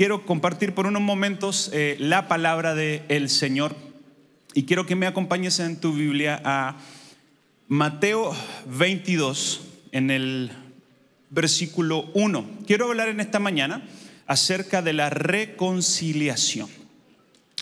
quiero compartir por unos momentos eh, la palabra del Señor y quiero que me acompañes en tu Biblia a Mateo 22 en el versículo 1. Quiero hablar en esta mañana acerca de la reconciliación,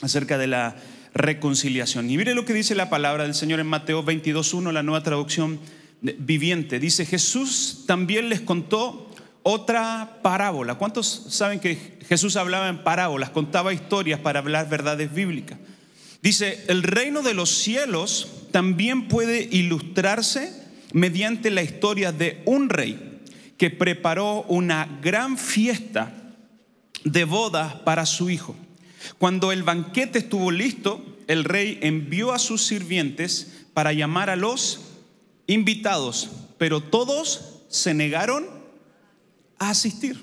acerca de la reconciliación. Y mire lo que dice la palabra del Señor en Mateo 22.1, la nueva traducción viviente. Dice, Jesús también les contó otra parábola. ¿Cuántos saben que Jesús hablaba en parábolas, contaba historias para hablar verdades bíblicas? Dice, el reino de los cielos también puede ilustrarse mediante la historia de un rey que preparó una gran fiesta de bodas para su hijo. Cuando el banquete estuvo listo, el rey envió a sus sirvientes para llamar a los invitados, pero todos se negaron asistir.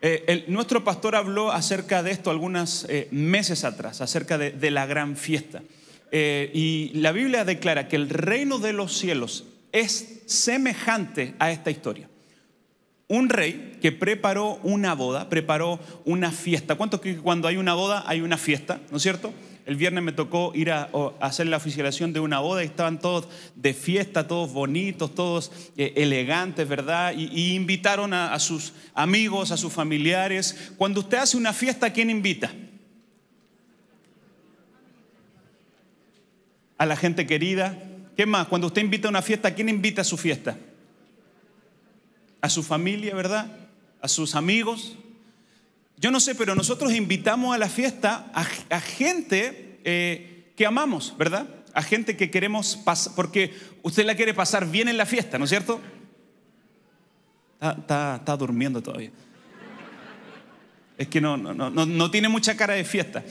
Eh, el, nuestro pastor habló acerca de esto algunos eh, meses atrás, acerca de, la gran fiesta. Eh, y la Biblia declara que el reino de los cielos es semejante a esta historia. Un rey que preparó una boda, preparó una fiesta. ¿Cuántos creen que cuando hay una boda hay una fiesta? ¿No es cierto? El viernes me tocó ir a, hacer la oficialización de una boda y estaban todos de fiesta, todos bonitos, todos eh, elegantes, ¿verdad? Y, invitaron a, a, sus amigos, a sus familiares. Cuando usted hace una fiesta, ¿quién invita? A la gente querida. ¿Qué más? Cuando usted invita a una fiesta, ¿quién invita a su fiesta? A su familia, ¿verdad? A sus amigos yo no sé, pero nosotros invitamos a la fiesta a, gente eh, que amamos, ¿verdad? A gente que queremos pasar, porque usted la quiere pasar bien en la fiesta, ¿no es cierto? Está, durmiendo todavía. Es que no, no, tiene mucha cara de fiesta.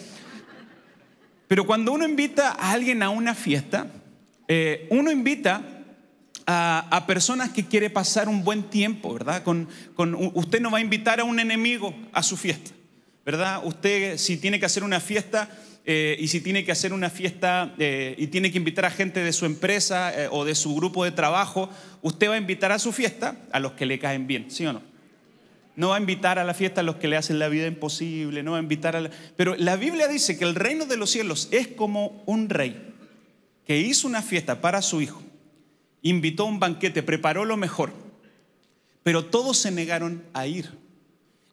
Pero cuando uno invita a alguien a una fiesta, eh, uno invita a, personas que quiere pasar un buen tiempo, ¿verdad? Con, usted no va a invitar a un enemigo a su fiesta, ¿verdad? Usted si tiene que hacer una fiesta eh, y si tiene que hacer una fiesta eh, y tiene que invitar a gente de su empresa eh, o de su grupo de trabajo, usted va a invitar a su fiesta a los que le caen bien, ¿sí o no? No va a invitar a la fiesta a los que le hacen la vida imposible, no va a invitar a... Pero la Biblia dice que el reino de los cielos es como un rey que hizo una fiesta para su hijo invitó a un banquete, preparó lo mejor, pero todos se negaron a ir.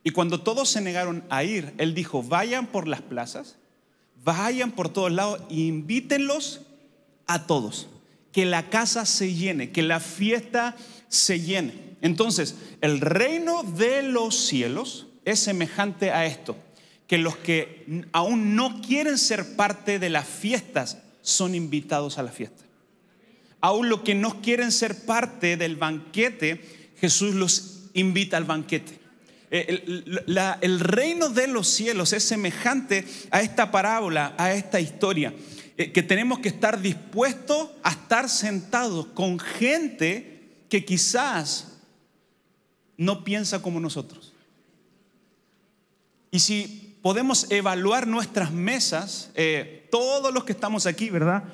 Y cuando todos se negaron a ir, él dijo, vayan por las plazas, vayan por todos lados e invítenlos a todos. Que la casa se llene, que la fiesta se llene. Entonces, el reino de los cielos es semejante a esto, que los que aún no quieren ser parte de las fiestas son invitados a la fiesta. Aún los que no quieren ser parte del banquete, Jesús los invita al banquete. Eh, el, reino de los cielos es semejante a esta parábola, a esta historia, eh, que tenemos que estar dispuestos a estar sentados con gente que quizás no piensa como nosotros. Y si podemos evaluar nuestras mesas, eh, todos los que estamos aquí, ¿verdad?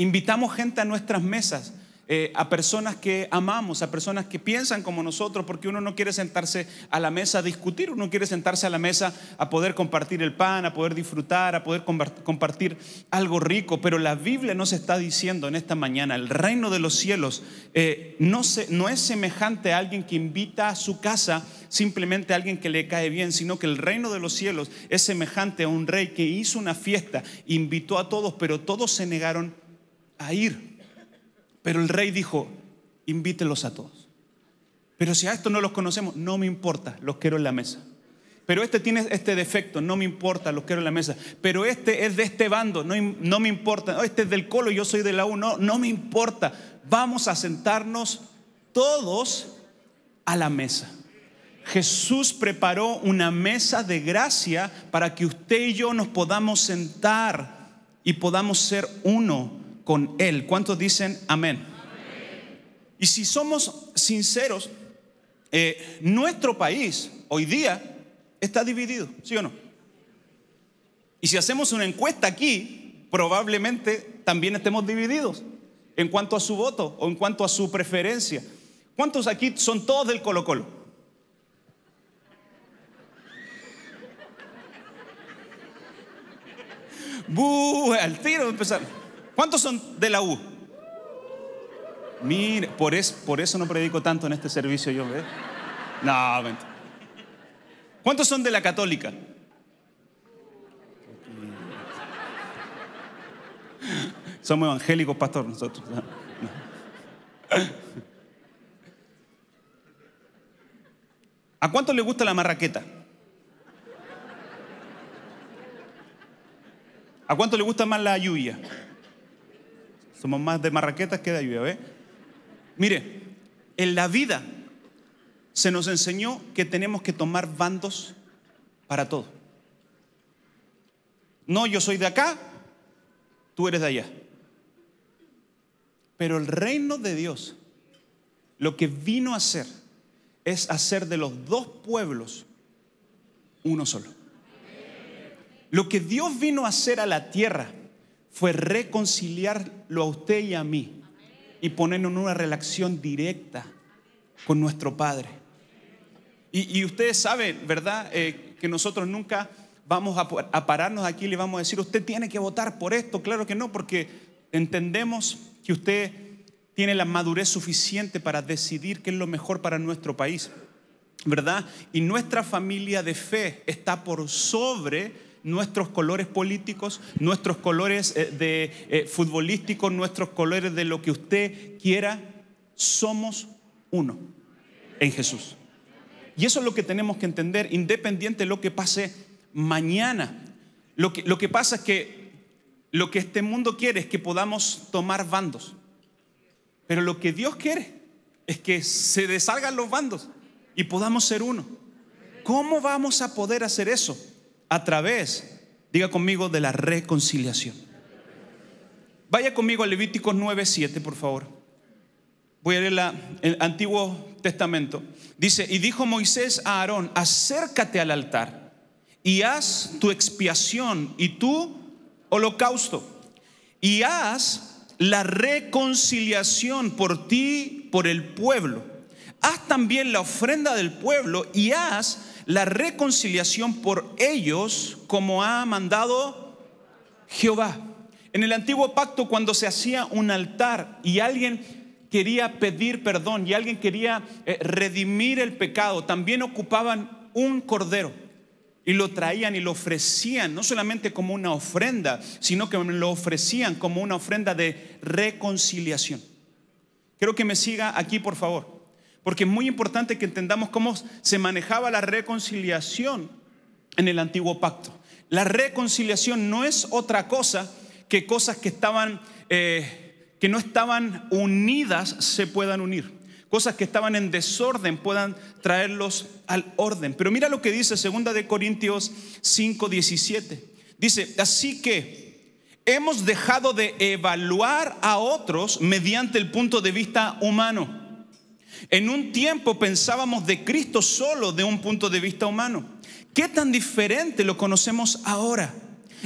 Invitamos gente a nuestras mesas, eh, a personas que amamos, a personas que piensan como nosotros, porque uno no quiere sentarse a la mesa a discutir, uno quiere sentarse a la mesa a poder compartir el pan, a poder disfrutar, a poder compartir algo rico. Pero la Biblia nos está diciendo en esta mañana, el reino de los cielos eh, no, no es semejante a alguien que invita a su casa simplemente a alguien que le cae bien, sino que el reino de los cielos es semejante a un rey que hizo una fiesta, invitó a todos, pero todos se negaron a ir. Pero el rey dijo, invítelos a todos. Pero si a esto no los conocemos, no me importa, los quiero en la mesa. Pero este tiene este defecto, no me importa, los quiero en la mesa. Pero este es de este bando, no, no me importa. Este es del colo, yo soy de la U, no, no me importa. Vamos a sentarnos todos a la mesa. Jesús preparó una mesa de gracia para que usted y yo nos podamos sentar y podamos ser uno con Él. ¿Cuántos dicen amén? Y si somos sinceros, eh, nuestro país hoy día está dividido, ¿sí o no? Y si hacemos una encuesta aquí, probablemente también estemos divididos en cuanto a su voto o en cuanto a su preferencia. ¿Cuántos aquí son todos del Colo Colo? ¡Buh! Al tiro empezar. ¿Cuántos son de la U? Mire, por, es, por eso no predico tanto en este servicio yo, ve. No, vente. ¿Cuántos son de la católica? Somos evangélicos, pastor, nosotros. ¿A cuántos les gusta la marraqueta? ¿A cuánto le gusta más la lluvia? Somos más de marraquetas que de ayuda, Mire, en la vida se nos enseñó que tenemos que tomar bandos para todo. No, yo soy de acá, tú eres de allá. Pero el reino de Dios lo que vino a hacer es hacer de los dos pueblos uno solo. Lo que Dios vino a hacer a la tierra fue reconciliarlo a usted y a mí y ponernos en una relación directa con nuestro Padre. Y, ustedes saben, ¿verdad?, eh, que nosotros nunca vamos a, a pararnos aquí y le vamos a decir, usted tiene que votar por esto. Claro que no, porque entendemos que usted tiene la madurez suficiente para decidir qué es lo mejor para nuestro país, ¿verdad? Y nuestra familia de fe está por sobre nuestros colores políticos, nuestros colores eh, de, eh, futbolísticos, nuestros colores de lo que usted quiera, somos uno en Jesús. Y eso es lo que tenemos que entender, independiente de lo que pase mañana. Lo que, lo que pasa es que lo que este mundo quiere es que podamos tomar bandos. Pero lo que Dios quiere es que se deshagan los bandos y podamos ser uno. ¿Cómo vamos a poder hacer eso? a través, diga conmigo, de la reconciliación. Vaya conmigo a Levíticos 9:7, por favor. Voy a leer el Antiguo Testamento. Dice, y dijo Moisés a Aarón, acércate al altar y haz tu expiación y tu holocausto. Y haz la reconciliación por ti, por el pueblo. Haz también la ofrenda del pueblo y haz la reconciliación por ellos como ha mandado Jehová. En el antiguo pacto cuando se hacía un altar y alguien quería pedir perdón y alguien quería eh, redimir el pecado, también ocupaban un cordero y lo traían y lo ofrecían, no solamente como una ofrenda, sino que lo ofrecían como una ofrenda de reconciliación. Quiero que me siga aquí, por favor. Porque es muy importante que entendamos cómo se manejaba la reconciliación en el antiguo pacto. La reconciliación no es otra cosa que cosas que estaban, eh, que no estaban unidas se puedan unir. Cosas que estaban en desorden puedan traerlos al orden. Pero mira lo que dice 2 de Corintios 5, 17. Dice, así que hemos dejado de evaluar a otros mediante el punto de vista humano en un tiempo pensábamos de Cristo solo de un punto de vista humano. ¿Qué tan diferente lo conocemos ahora?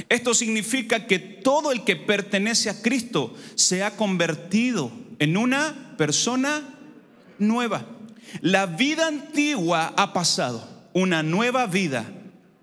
Esto significa que todo el que pertenece a Cristo se ha convertido en una persona nueva. La vida antigua ha pasado, una nueva vida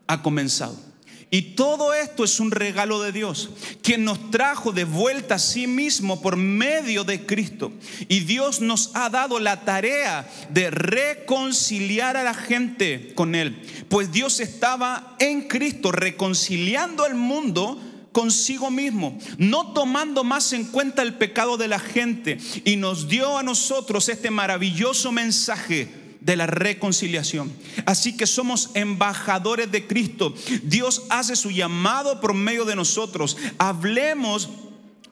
ha comenzado. Y todo esto es un regalo de Dios, quien nos trajo de vuelta a sí mismo por medio de Cristo. Y Dios nos ha dado la tarea de reconciliar a la gente con Él, pues Dios estaba en Cristo reconciliando al mundo consigo mismo, no tomando más en cuenta el pecado de la gente, y nos dio a nosotros este maravilloso mensaje de la reconciliación. Así que somos embajadores de Cristo. Dios hace su llamado por medio de nosotros. Hablemos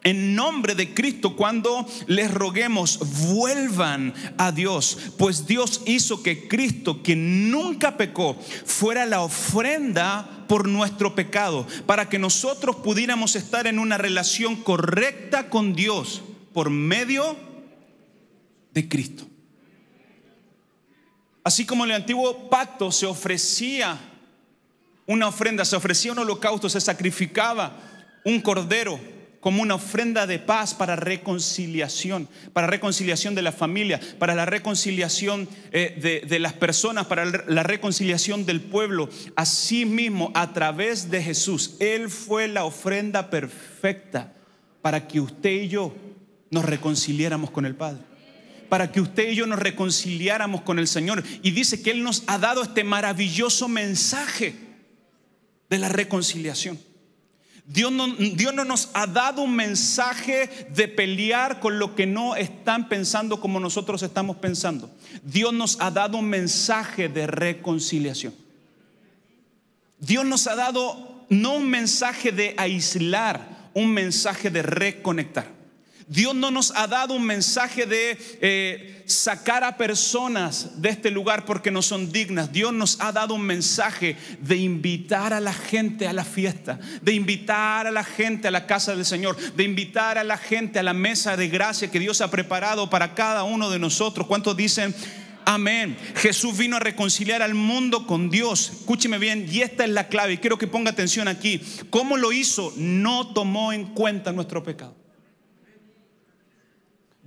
en nombre de Cristo cuando les roguemos, vuelvan a Dios, pues Dios hizo que Cristo, que nunca pecó, fuera la ofrenda por nuestro pecado, para que nosotros pudiéramos estar en una relación correcta con Dios por medio de Cristo. Así como en el antiguo pacto se ofrecía una ofrenda, se ofrecía un holocausto, se sacrificaba un cordero como una ofrenda de paz para reconciliación, para reconciliación de la familia, para la reconciliación eh, de, las personas, para la reconciliación del pueblo. mismo a través de Jesús, Él fue la ofrenda perfecta para que usted y yo nos reconciliáramos con el Padre para que usted y yo nos reconciliáramos con el Señor. Y dice que Él nos ha dado este maravilloso mensaje de la reconciliación. Dios no, Dios nos ha dado un mensaje de pelear con lo que no están pensando como nosotros estamos pensando. Dios nos ha dado un mensaje de reconciliación. Dios nos ha dado no un mensaje de aislar, un mensaje de reconectar. Dios no nos ha dado un mensaje de eh, sacar a personas de este lugar porque no son dignas. Dios nos ha dado un mensaje de invitar a la gente a la fiesta, de invitar a la gente a la casa del Señor, de invitar a la gente a la mesa de gracia que Dios ha preparado para cada uno de nosotros. ¿Cuántos dicen? Amén. Jesús vino a reconciliar al mundo con Dios. Escúcheme bien, y esta es la clave, y quiero que ponga atención aquí. ¿Cómo lo hizo? No tomó en cuenta nuestro pecado.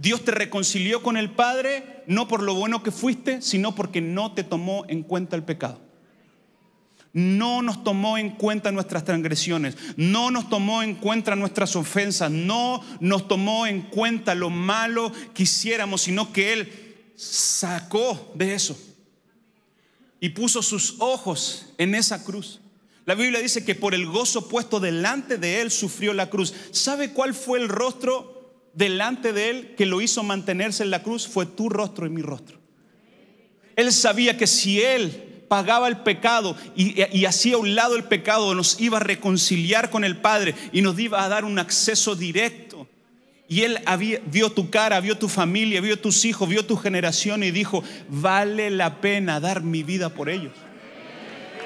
Dios te reconcilió con el Padre no por lo bueno que fuiste, sino porque no te tomó en cuenta el pecado. No nos tomó en cuenta nuestras transgresiones, no nos tomó en cuenta nuestras ofensas, no nos tomó en cuenta lo malo que hiciéramos, sino que Él sacó de eso y puso sus ojos en esa cruz. La Biblia dice que por el gozo puesto delante de Él sufrió la cruz. ¿Sabe cuál fue el rostro delante de Él que lo hizo mantenerse en la cruz fue tu rostro y mi rostro. Él sabía que si Él pagaba el pecado y, hacía a un lado el pecado, nos iba a reconciliar con el Padre y nos iba a dar un acceso directo. Y Él había, vio tu cara, vio tu familia, vio tus hijos, vio tu generación y dijo, vale la pena dar mi vida por ellos.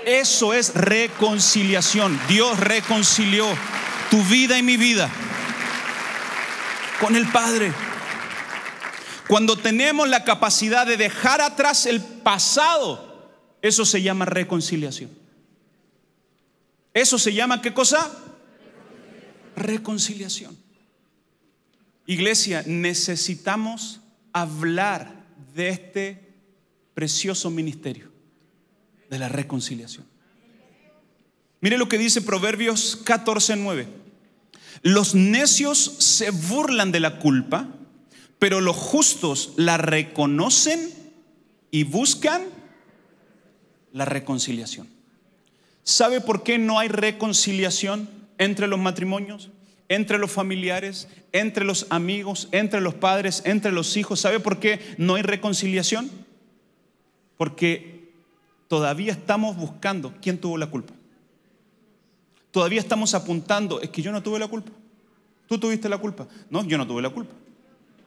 Eso es reconciliación. Dios reconcilió tu vida y mi vida con el Padre. Cuando tenemos la capacidad de dejar atrás el pasado, eso se llama reconciliación. Eso se llama qué cosa? Reconciliación. Iglesia, necesitamos hablar de este precioso ministerio de la reconciliación. Mire lo que dice Proverbios 14:9. Los necios se burlan de la culpa, pero los justos la reconocen y buscan la reconciliación. ¿Sabe por qué no hay reconciliación entre los matrimonios? entre los familiares, entre los amigos, entre los padres, entre los hijos. ¿Sabe por qué no hay reconciliación? Porque todavía estamos buscando quién tuvo la culpa. Todavía estamos apuntando, es que yo no tuve la culpa. Tú tuviste la culpa. No, yo no tuve la culpa.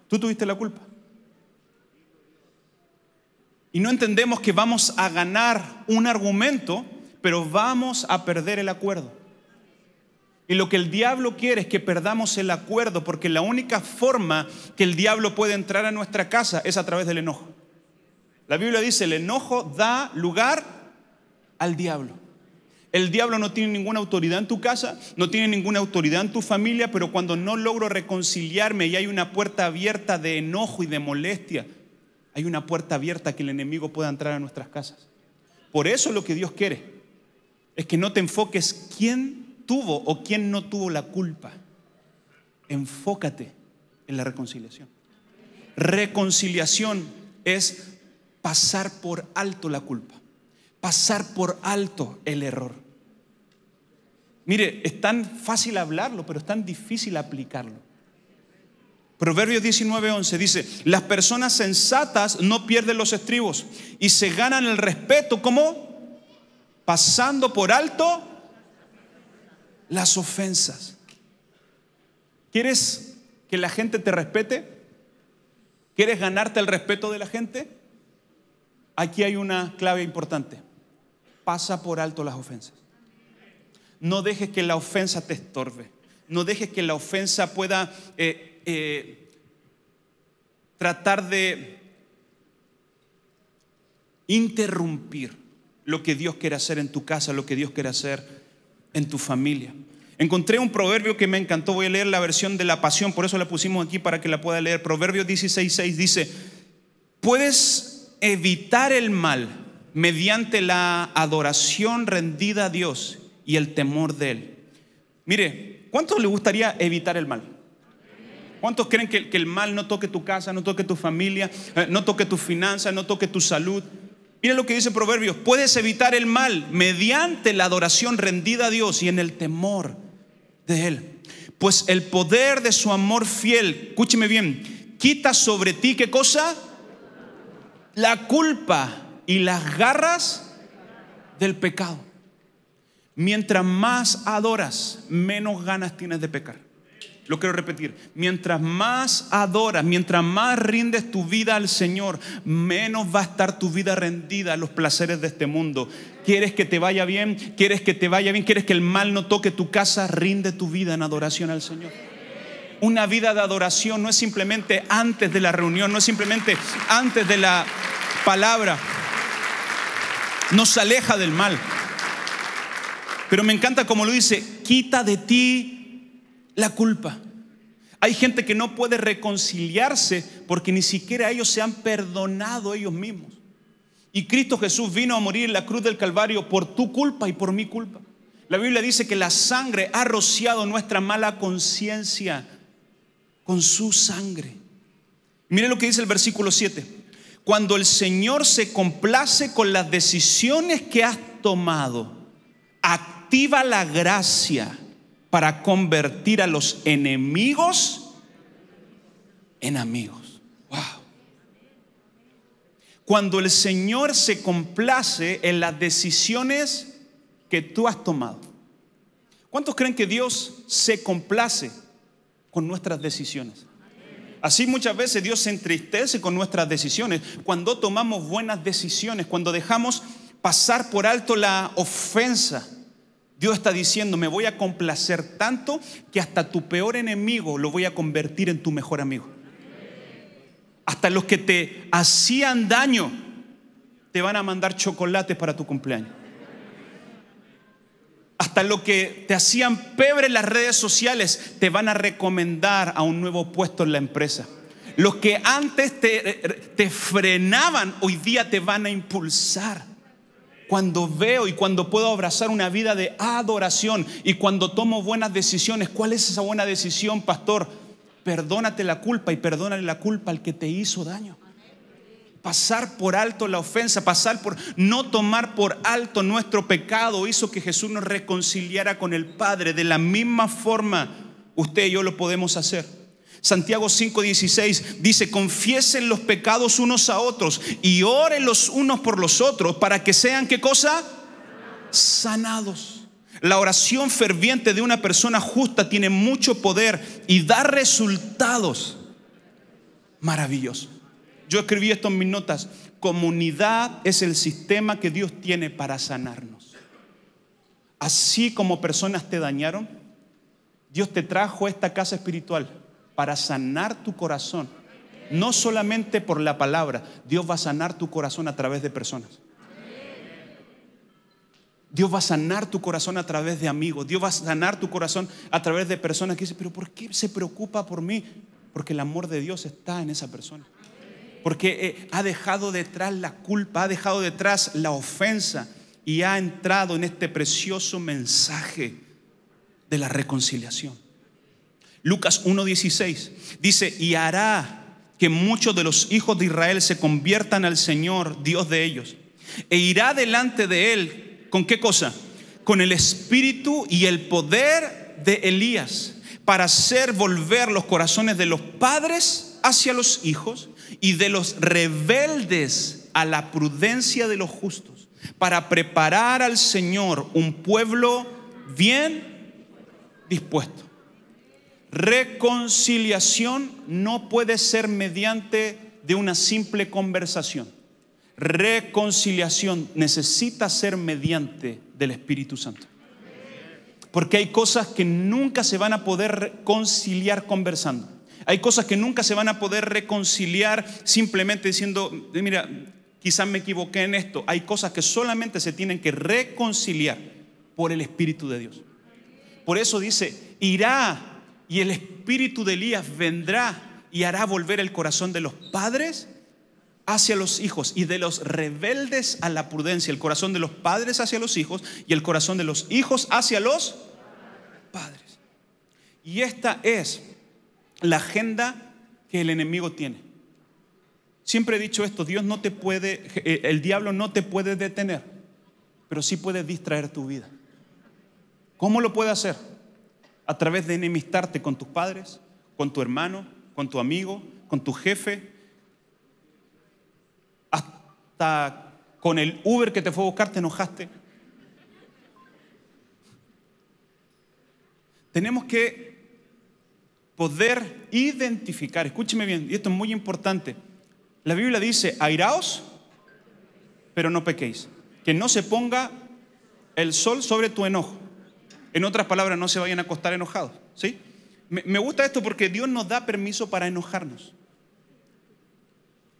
Tú tuviste la culpa. Y no entendemos que vamos a ganar un argumento, pero vamos a perder el acuerdo. Y lo que el diablo quiere es que perdamos el acuerdo, porque la única forma que el diablo puede entrar a nuestra casa es a través del enojo. La Biblia dice, el enojo da lugar al diablo. El diablo no tiene ninguna autoridad en tu casa, no tiene ninguna autoridad en tu familia, pero cuando no logro reconciliarme y hay una puerta abierta de enojo y de molestia, hay una puerta abierta que el enemigo pueda entrar a nuestras casas. Por eso lo que Dios quiere es que no te enfoques quién tuvo o quién no tuvo la culpa. Enfócate en la reconciliación. Reconciliación es pasar por alto la culpa, pasar por alto el error. Mire, es tan fácil hablarlo, pero es tan difícil aplicarlo. Proverbios 19:11 dice, las personas sensatas no pierden los estribos y se ganan el respeto, ¿cómo? Pasando por alto las ofensas. ¿Quieres que la gente te respete? ¿Quieres ganarte el respeto de la gente? Aquí hay una clave importante. Pasa por alto las ofensas no dejes que la ofensa te estorbe, no dejes que la ofensa pueda eh, eh, tratar de interrumpir lo que Dios quiere hacer en tu casa, lo que Dios quiere hacer en tu familia. Encontré un proverbio que me encantó, voy a leer la versión de la pasión, por eso la pusimos aquí para que la pueda leer. Proverbio 16.6 dice, puedes evitar el mal mediante la adoración rendida a Dios y el temor de Él. Mire, ¿cuántos le gustaría evitar el mal? ¿Cuántos creen que, el mal no toque tu casa, no toque tu familia, eh, no toque tu finanzas, no toque tu salud? Mire lo que dice Proverbios, puedes evitar el mal mediante la adoración rendida a Dios y en el temor de Él. Pues el poder de su amor fiel, escúcheme bien, quita sobre ti qué cosa? La culpa y las garras del pecado. Mientras más adoras, menos ganas tienes de pecar. Lo quiero repetir. Mientras más adoras, mientras más rindes tu vida al Señor, menos va a estar tu vida rendida a los placeres de este mundo. ¿Quieres que te vaya bien? ¿Quieres que te vaya bien? ¿Quieres que el mal no toque tu casa? Rinde tu vida en adoración al Señor. Una vida de adoración no es simplemente antes de la reunión, no es simplemente antes de la palabra. Nos aleja del mal. Pero me encanta como lo dice, quita de ti la culpa. Hay gente que no puede reconciliarse porque ni siquiera ellos se han perdonado ellos mismos. Y Cristo Jesús vino a morir en la cruz del Calvario por tu culpa y por mi culpa. La Biblia dice que la sangre ha rociado nuestra mala conciencia con su sangre. Mire lo que dice el versículo 7. Cuando el Señor se complace con las decisiones que has tomado, activa la gracia para convertir a los enemigos en amigos. Cuando el Señor se complace en las decisiones que tú has tomado. ¿Cuántos creen que Dios se complace con nuestras decisiones? Así muchas veces Dios se entristece con nuestras decisiones. Cuando tomamos buenas decisiones, cuando dejamos pasar por alto la ofensa, Dios está diciendo, me voy a complacer tanto que hasta tu peor enemigo lo voy a convertir en tu mejor amigo. Hasta los que te hacían daño te van a mandar chocolates para tu cumpleaños. Hasta los que te hacían pebre en las redes sociales te van a recomendar a un nuevo puesto en la empresa. Los que antes te, frenaban, hoy día te van a impulsar cuando veo y cuando puedo abrazar una vida de adoración y cuando tomo buenas decisiones. ¿Cuál es esa buena decisión, pastor? Perdónate la culpa y perdónale la culpa al que te hizo daño. Pasar por alto la ofensa, pasar por no tomar por alto nuestro pecado hizo que Jesús nos reconciliara con el Padre. De la misma forma, usted y yo lo podemos hacer. Santiago 5:16 dice, confiesen los pecados unos a otros y oren los unos por los otros para que sean qué cosa? Sanados. La oración ferviente de una persona justa tiene mucho poder y da resultados maravillosos. Yo escribí esto en mis notas. Comunidad es el sistema que Dios tiene para sanarnos. Así como personas te dañaron, Dios te trajo a esta casa espiritual para sanar tu corazón. No solamente por la palabra, Dios va a sanar tu corazón a través de personas. Dios va a sanar tu corazón a través de amigos. Dios va a sanar tu corazón a través de personas que dicen, pero ¿por qué se preocupa por mí? Porque el amor de Dios está en esa persona. Porque eh, ha dejado detrás la culpa, ha dejado detrás la ofensa y ha entrado en este precioso mensaje de la reconciliación. Lucas 1.16 dice, y hará que muchos de los hijos de Israel se conviertan al Señor, Dios de ellos, e irá delante de él, ¿con qué cosa? Con el espíritu y el poder de Elías, para hacer volver los corazones de los padres hacia los hijos y de los rebeldes a la prudencia de los justos, para preparar al Señor un pueblo bien dispuesto. Reconciliación no puede ser mediante de una simple conversación. Reconciliación necesita ser mediante del Espíritu Santo. Porque hay cosas que nunca se van a poder conciliar conversando. Hay cosas que nunca se van a poder reconciliar simplemente diciendo, mira, quizás me equivoqué en esto. Hay cosas que solamente se tienen que reconciliar por el Espíritu de Dios. Por eso dice, irá y el espíritu de Elías vendrá y hará volver el corazón de los padres hacia los hijos y de los rebeldes a la prudencia, el corazón de los padres hacia los hijos y el corazón de los hijos hacia los padres. Y esta es la agenda que el enemigo tiene. Siempre he dicho esto, Dios no te puede, eh, el diablo no te puede detener, pero sí puede distraer tu vida. ¿Cómo lo puede hacer? a través de enemistarte con tus padres, con tu hermano, con tu amigo, con tu jefe, hasta con el Uber que te fue a buscar te enojaste. Tenemos que poder identificar, escúcheme bien, y esto es muy importante. La Biblia dice, airaos, pero no pequéis. Que no se ponga el sol sobre tu enojo. En otras palabras, no se vayan a acostar enojados. ¿sí? Me gusta esto porque Dios nos da permiso para enojarnos.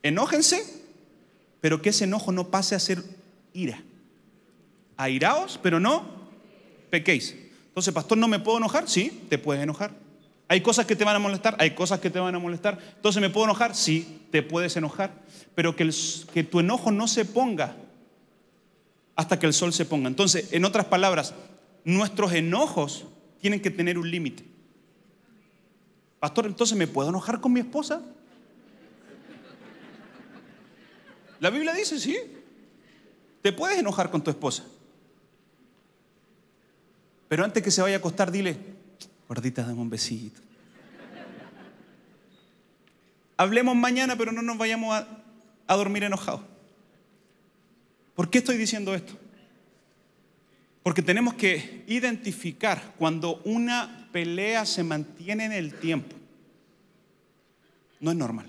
Enójense, pero que ese enojo no pase a ser ira. Airaos, pero no pequéis. Entonces, pastor, ¿no me puedo enojar? Sí, te puedes enojar. Hay cosas que te van a molestar, hay cosas que te van a molestar. Entonces, ¿me puedo enojar? Sí, te puedes enojar. Pero que, que tu enojo no se ponga hasta que el sol se ponga. Entonces, en otras palabras, nuestros enojos tienen que tener un límite. Pastor, entonces me puedo enojar con mi esposa? La Biblia dice, sí, te puedes enojar con tu esposa. Pero antes que se vaya a acostar, dile, gorditas dame un besito. Hablemos mañana, pero no nos vayamos a dormir enojados. ¿Por qué estoy diciendo esto? Porque tenemos que identificar cuando una pelea se mantiene en el tiempo. No es normal.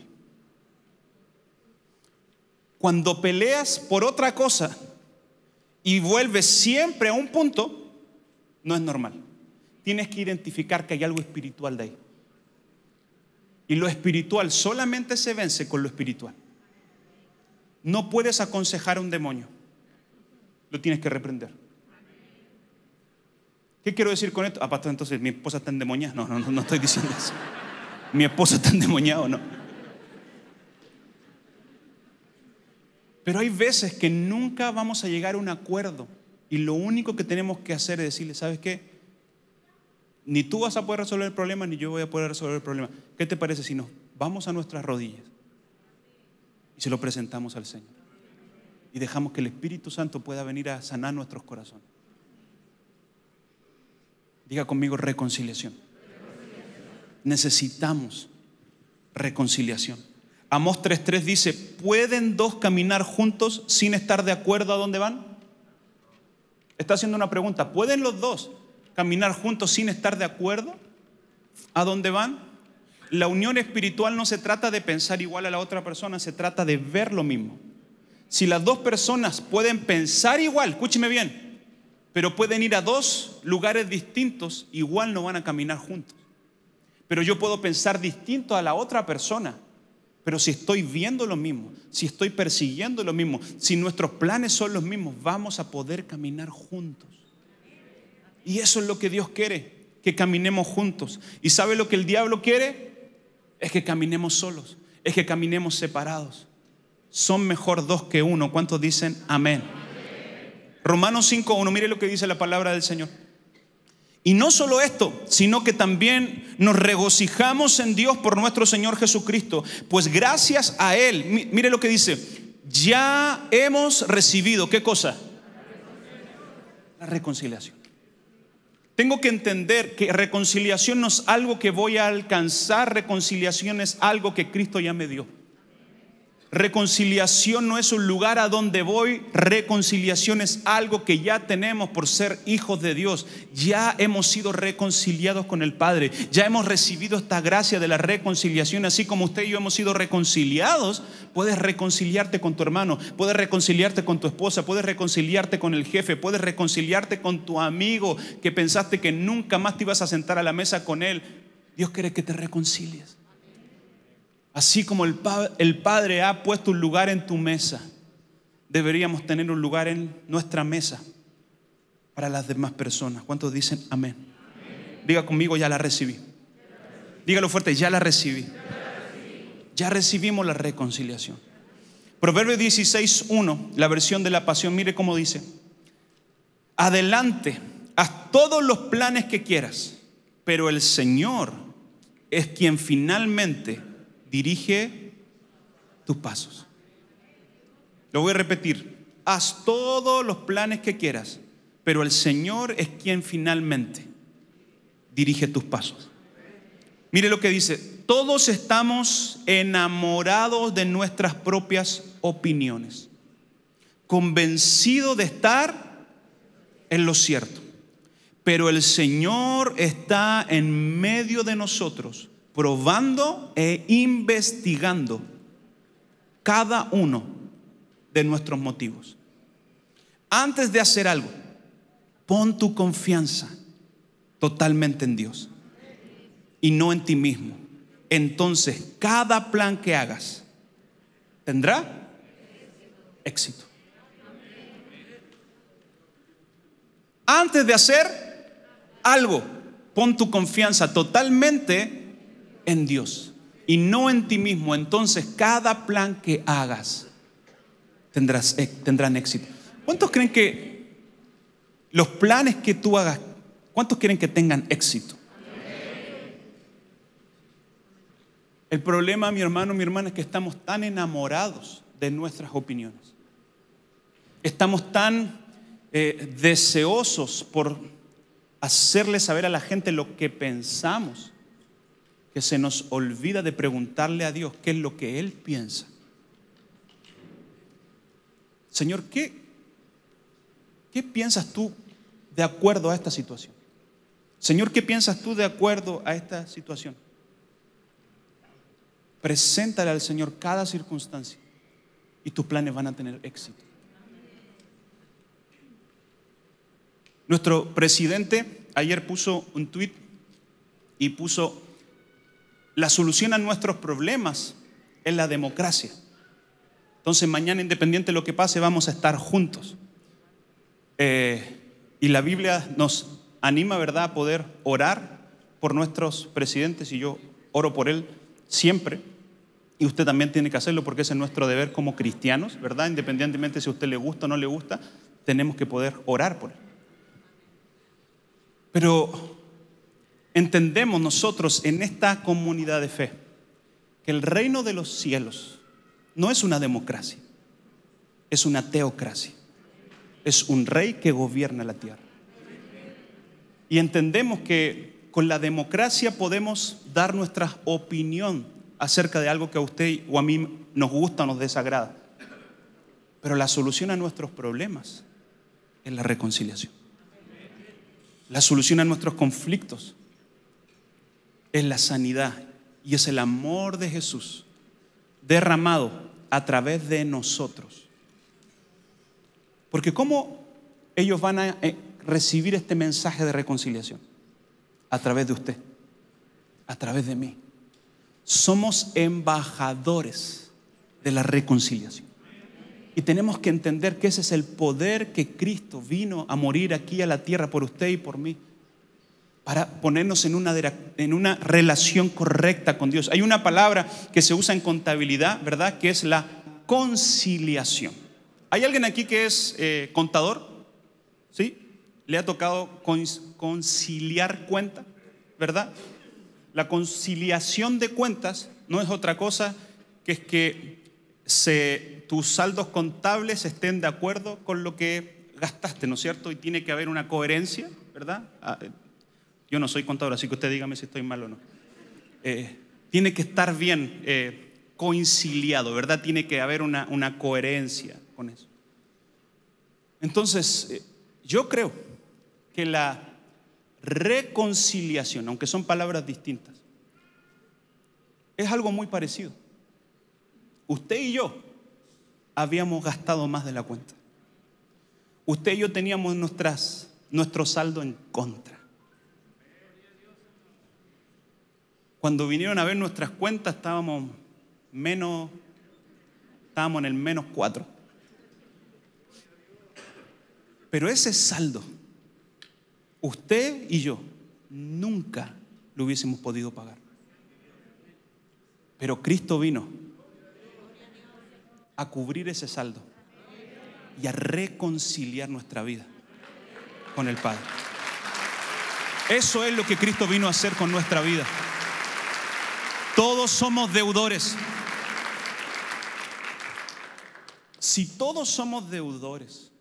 Cuando peleas por otra cosa y vuelves siempre a un punto, no es normal. Tienes que identificar que hay algo espiritual de ahí. Y lo espiritual solamente se vence con lo espiritual. No puedes aconsejar a un demonio. Lo tienes que reprender. ¿Qué quiero decir con esto? Ah, pastor, entonces mi esposa está endemoniada. No, no, no, no estoy diciendo eso. Mi esposa está endemoniada no. Pero hay veces que nunca vamos a llegar a un acuerdo y lo único que tenemos que hacer es decirle, ¿sabes qué? Ni tú vas a poder resolver el problema, ni yo voy a poder resolver el problema. ¿Qué te parece si nos vamos a nuestras rodillas y se lo presentamos al Señor? Y dejamos que el Espíritu Santo pueda venir a sanar nuestros corazones. Diga conmigo reconciliación. Necesitamos reconciliación. Amos 3.3 dice, ¿pueden dos caminar juntos sin estar de acuerdo a dónde van? Está haciendo una pregunta, ¿pueden los dos caminar juntos sin estar de acuerdo a dónde van? La unión espiritual no se trata de pensar igual a la otra persona, se trata de ver lo mismo. Si las dos personas pueden pensar igual, escúcheme bien, pero pueden ir a dos lugares distintos, igual no van a caminar juntos. Pero yo puedo pensar distinto a la otra persona, pero si estoy viendo lo mismo, si estoy persiguiendo lo mismo, si nuestros planes son los mismos, vamos a poder caminar juntos. Y eso es lo que Dios quiere, que caminemos juntos. ¿Y sabe lo que el diablo quiere? Es que caminemos solos, es que caminemos separados. Son mejor dos que uno. ¿Cuántos dicen amén? Romanos 5.1, mire lo que dice la palabra del Señor. Y no solo esto, sino que también nos regocijamos en Dios por nuestro Señor Jesucristo, pues gracias a Él, mire lo que dice, ya hemos recibido, ¿qué cosa? La reconciliación. Tengo que entender que reconciliación no es algo que voy a alcanzar, reconciliación es algo que Cristo ya me dio. Reconciliación no es un lugar a donde voy, reconciliación es algo que ya tenemos por ser hijos de Dios. Ya hemos sido reconciliados con el Padre, ya hemos recibido esta gracia de la reconciliación, así como usted y yo hemos sido reconciliados. Puedes reconciliarte con tu hermano, puedes reconciliarte con tu esposa, puedes reconciliarte con el jefe, puedes reconciliarte con tu amigo que pensaste que nunca más te ibas a sentar a la mesa con él. Dios quiere que te reconcilies. Así como el, Padre ha puesto un lugar en tu mesa, deberíamos tener un lugar en nuestra mesa para las demás personas. ¿Cuántos dicen amén? Diga conmigo, ya la recibí. Dígalo fuerte, ya la recibí. ya recibimos la reconciliación. Proverbio 16.1, la versión de la pasión, mire cómo dice. Adelante, haz todos los planes que quieras, pero el Señor es quien finalmente dirige tus pasos. Lo voy a repetir. Haz todos los planes que quieras, pero el Señor es quien finalmente dirige tus pasos. Mire lo que dice, todos estamos enamorados de nuestras propias opiniones, Convencido de estar en lo cierto, pero el Señor está en medio de nosotros probando e investigando cada uno de nuestros motivos. Antes de hacer algo, pon tu confianza totalmente en Dios y no en ti mismo. Entonces, cada plan que hagas tendrá éxito. Antes de hacer algo, pon tu confianza totalmente en Dios y no en ti mismo, entonces cada plan que hagas tendrá e, tendrán éxito. ¿Cuántos creen que los planes que tú hagas, cuántos quieren que tengan éxito? El problema, mi hermano, mi hermana, es que estamos tan enamorados de nuestras opiniones. Estamos tan eh, deseosos por hacerle saber a la gente lo que pensamos que se nos olvida de preguntarle a Dios qué es lo que Él piensa. Señor, ¿qué, qué piensas tú de acuerdo a esta situación? Señor, ¿qué piensas tú de acuerdo a esta situación? Preséntale al Señor cada circunstancia y tus planes van a tener éxito. Nuestro presidente ayer puso un tuit y puso la solución a nuestros problemas es la democracia. Entonces mañana, independiente de lo que pase, vamos a estar juntos. Eh, y la Biblia nos anima, ¿verdad?, a poder orar por nuestros presidentes y yo oro por él siempre. Y usted también tiene que hacerlo porque ese es nuestro deber como cristianos, ¿verdad? Independientemente si a usted le gusta o no le gusta, tenemos que poder orar por él. Pero entendemos nosotros en esta comunidad de fe que el reino de los cielos no es una democracia, es una teocracia, es un rey que gobierna la tierra. Y entendemos que con la democracia podemos dar nuestra opinión acerca de algo que a usted o a mí nos gusta o nos desagrada. Pero la solución a nuestros problemas es la reconciliación. La solución a nuestros conflictos es la sanidad y es el amor de Jesús derramado a través de nosotros. Porque ¿cómo ellos van a eh, recibir este mensaje de reconciliación? A través de usted, a través de mí. Somos embajadores de la reconciliación. Y tenemos que entender que ese es el poder que Cristo vino a morir aquí a la tierra por usted y por mí para ponernos en una, en una relación correcta con Dios. Hay una palabra que se usa en contabilidad, ¿verdad? Que es la conciliación. ¿Hay alguien aquí que es eh, contador? ¿Sí? ¿Le ha tocado conciliar cuenta? ¿Verdad? La conciliación de cuentas no es otra cosa que es que tus saldos contables estén de acuerdo con lo que gastaste, ¿no es cierto? Y tiene que haber una coherencia, ¿verdad? Ah, eh, yo no soy contador, así que usted dígame si estoy mal o no. Eh, tiene que estar bien eh, conciliado, ¿verdad? Tiene que haber una, coherencia con eso. Entonces, eh, yo creo que la reconciliación, aunque son palabras distintas, es algo muy parecido. Usted y yo habíamos gastado más de la cuenta. Usted y yo teníamos nuestras, nuestro saldo en contra. Cuando vinieron a ver nuestras cuentas estábamos menos, estábamos en el menos cuatro Pero ese saldo, usted y yo, nunca lo hubiésemos podido pagar. Pero Cristo vino a cubrir ese saldo y a reconciliar nuestra vida con el Padre. Eso es lo que Cristo vino a hacer con nuestra vida. Todos somos deudores. Si todos somos deudores,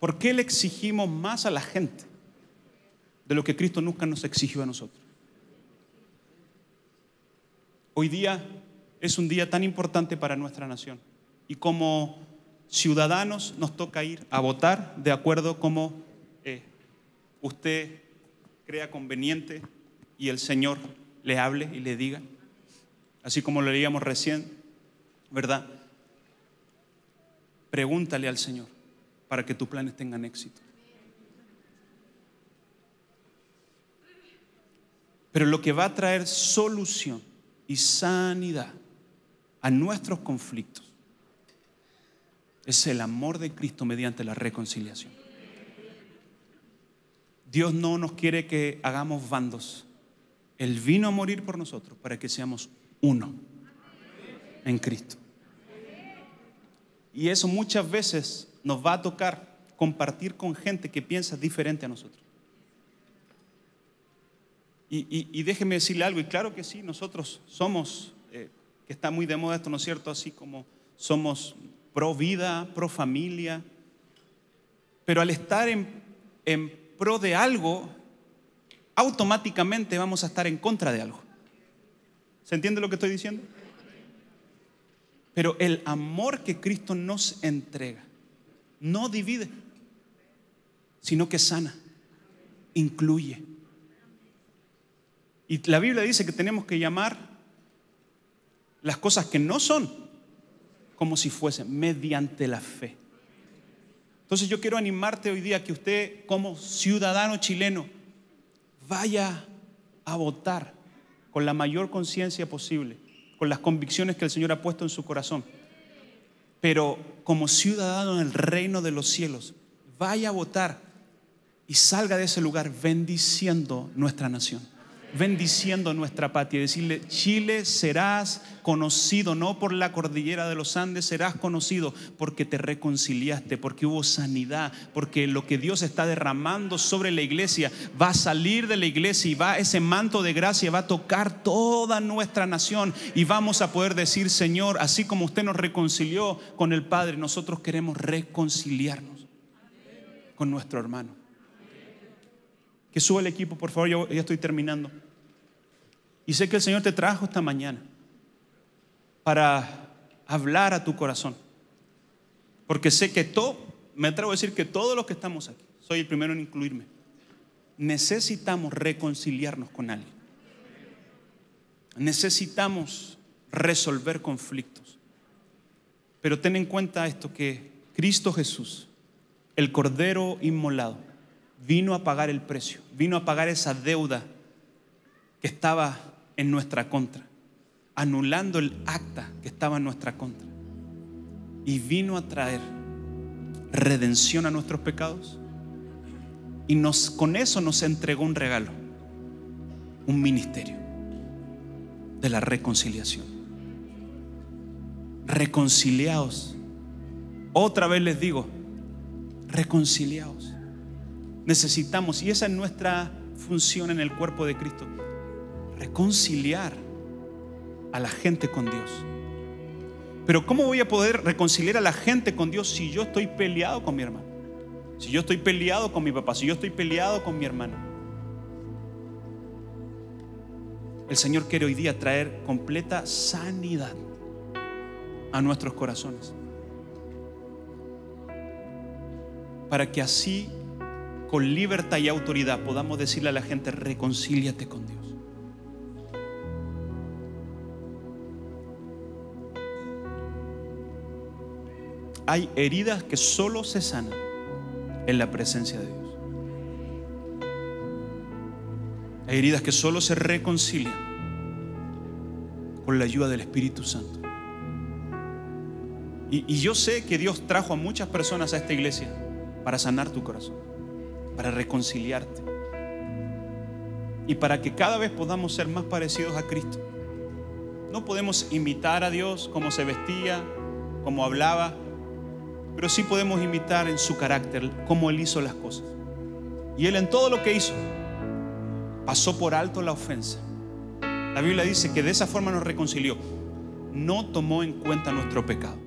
¿por qué le exigimos más a la gente de lo que Cristo nunca nos exigió a nosotros? Hoy día es un día tan importante para nuestra nación y como ciudadanos nos toca ir a votar de acuerdo como eh, usted crea conveniente y el Señor le hable y le diga, así como lo leíamos recién, ¿verdad? Pregúntale al Señor para que tus planes tengan éxito. Pero lo que va a traer solución y sanidad a nuestros conflictos es el amor de Cristo mediante la reconciliación. Dios no nos quiere que hagamos bandos. Él vino a morir por nosotros para que seamos uno en Cristo. Y eso muchas veces nos va a tocar compartir con gente que piensa diferente a nosotros. Y, déjeme decirle algo, y claro que sí, nosotros somos, eh, que está muy de moda esto, ¿no es cierto? Así como somos pro vida, pro familia, pero al estar en, en pro de algo, automáticamente vamos a estar en contra de algo. ¿Se entiende lo que estoy diciendo? Pero el amor que Cristo nos entrega no divide, sino que sana, incluye. Y la Biblia dice que tenemos que llamar las cosas que no son como si fuesen, mediante la fe. Entonces yo quiero animarte hoy día que usted como ciudadano chileno vaya a votar con la mayor conciencia posible, con las convicciones que el Señor ha puesto en su corazón. Pero como ciudadano en el reino de los cielos, vaya a votar y salga de ese lugar bendiciendo nuestra nación bendiciendo nuestra patria, decirle, Chile serás conocido, no por la cordillera de los Andes, serás conocido porque te reconciliaste, porque hubo sanidad, porque lo que Dios está derramando sobre la iglesia va a salir de la iglesia y va ese manto de gracia, va a tocar toda nuestra nación y vamos a poder decir, Señor, así como usted nos reconcilió con el Padre, nosotros queremos reconciliarnos con nuestro hermano. Que suba el equipo, por favor, yo ya estoy terminando. Y sé que el Señor te trajo esta mañana para hablar a tu corazón. Porque sé que todo, me atrevo a decir que todos los que estamos aquí, soy el primero en incluirme, necesitamos reconciliarnos con alguien. Necesitamos resolver conflictos. Pero ten en cuenta esto que Cristo Jesús, el Cordero inmolado, vino a pagar el precio, vino a pagar esa deuda que estaba en nuestra contra, anulando el acta que estaba en nuestra contra. Y vino a traer redención a nuestros pecados y nos, con eso nos entregó un regalo, un ministerio de la reconciliación. Reconciliaos. Otra vez les digo, reconciliaos necesitamos, y esa es nuestra función en el cuerpo de Cristo, reconciliar a la gente con Dios. Pero ¿cómo voy a poder reconciliar a la gente con Dios si yo estoy peleado con mi hermano? Si yo estoy peleado con mi papá, si yo estoy peleado con mi hermano. El Señor quiere hoy día traer completa sanidad a nuestros corazones. Para que así con libertad y autoridad podamos decirle a la gente, reconcíliate con Dios. Hay heridas que solo se sanan en la presencia de Dios. Hay heridas que solo se reconcilian con la ayuda del Espíritu Santo. Y, y yo sé que Dios trajo a muchas personas a esta iglesia para sanar tu corazón para reconciliarte y para que cada vez podamos ser más parecidos a Cristo. No podemos imitar a Dios como se vestía, como hablaba, pero sí podemos imitar en su carácter, cómo Él hizo las cosas. Y Él en todo lo que hizo pasó por alto la ofensa. La Biblia dice que de esa forma nos reconcilió. No tomó en cuenta nuestro pecado.